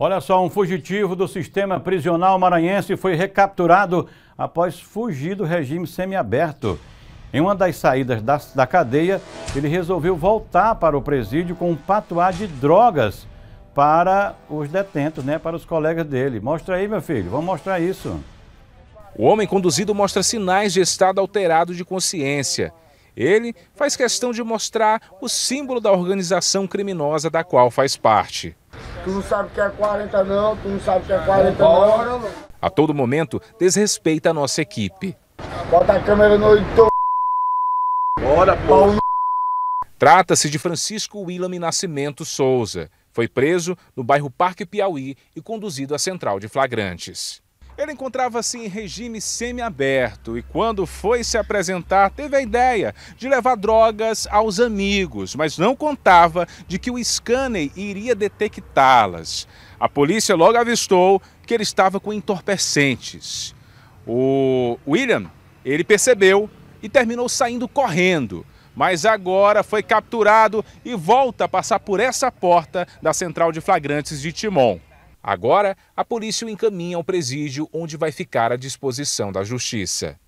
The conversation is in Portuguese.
Olha só, um fugitivo do sistema prisional maranhense foi recapturado após fugir do regime semiaberto. Em uma das saídas da, da cadeia, ele resolveu voltar para o presídio com um patuá de drogas para os detentos, né, para os colegas dele. Mostra aí, meu filho, vamos mostrar isso. O homem conduzido mostra sinais de estado alterado de consciência. Ele faz questão de mostrar o símbolo da organização criminosa da qual faz parte. Tu não sabe o que é 40 não, tu não sabe o que é 40 não. A todo momento, desrespeita a nossa equipe. Bota a câmera no então. Bora, pô. Trata-se de Francisco Willam Nascimento Souza. Foi preso no bairro Parque Piauí e conduzido à central de flagrantes. Ele encontrava-se em assim, regime semiaberto e, quando foi se apresentar, teve a ideia de levar drogas aos amigos, mas não contava de que o scanner iria detectá-las. A polícia logo avistou que ele estava com entorpecentes. O William, ele percebeu e terminou saindo correndo, mas agora foi capturado e volta a passar por essa porta da central de flagrantes de Timon. Agora, a polícia o encaminha ao presídio, onde vai ficar à disposição da justiça.